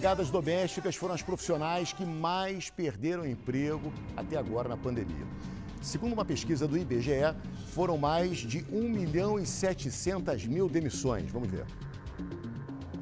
empregadas domésticas foram as profissionais que mais perderam emprego até agora na pandemia. Segundo uma pesquisa do IBGE, foram mais de 1 milhão e 700 mil demissões. Vamos ver.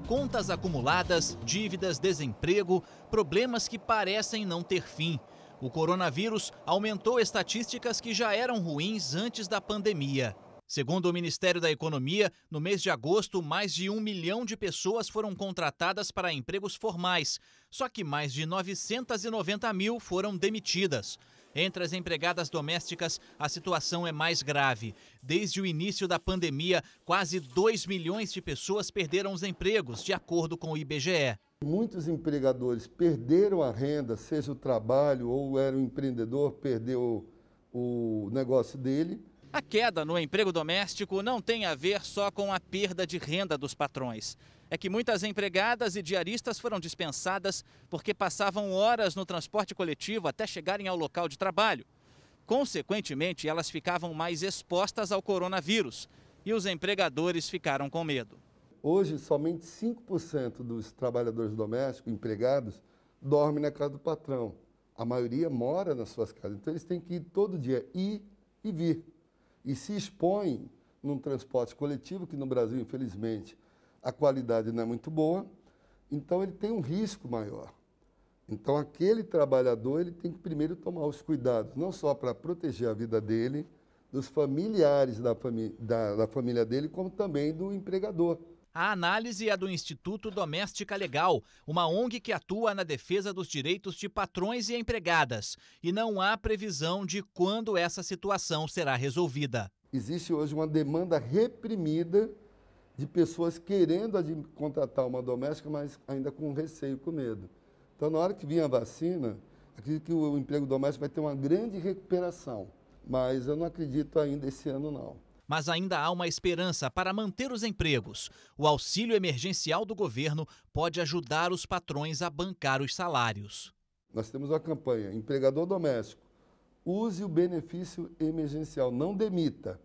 Contas acumuladas, dívidas, desemprego, problemas que parecem não ter fim. O coronavírus aumentou estatísticas que já eram ruins antes da pandemia. Segundo o Ministério da Economia, no mês de agosto, mais de um milhão de pessoas foram contratadas para empregos formais, só que mais de 990 mil foram demitidas. Entre as empregadas domésticas, a situação é mais grave. Desde o início da pandemia, quase 2 milhões de pessoas perderam os empregos, de acordo com o IBGE. Muitos empregadores perderam a renda, seja o trabalho ou era o empreendedor, perdeu o negócio dele a queda no emprego doméstico não tem a ver só com a perda de renda dos patrões. É que muitas empregadas e diaristas foram dispensadas porque passavam horas no transporte coletivo até chegarem ao local de trabalho. Consequentemente, elas ficavam mais expostas ao coronavírus e os empregadores ficaram com medo. Hoje, somente 5% dos trabalhadores domésticos, empregados, dormem na casa do patrão. A maioria mora nas suas casas, então eles têm que ir todo dia ir e vir e se expõem num transporte coletivo, que no Brasil, infelizmente, a qualidade não é muito boa, então ele tem um risco maior. Então aquele trabalhador ele tem que primeiro tomar os cuidados, não só para proteger a vida dele, dos familiares da, da, da família dele, como também do empregador. A análise é do Instituto Doméstica Legal, uma ONG que atua na defesa dos direitos de patrões e empregadas, e não há previsão de quando essa situação será resolvida. Existe hoje uma demanda reprimida de pessoas querendo contratar uma doméstica, mas ainda com receio, com medo. Então, na hora que vir a vacina, acredito que o emprego doméstico vai ter uma grande recuperação, mas eu não acredito ainda esse ano não mas ainda há uma esperança para manter os empregos. O auxílio emergencial do governo pode ajudar os patrões a bancar os salários. Nós temos uma campanha: empregador doméstico, use o benefício emergencial, não demita.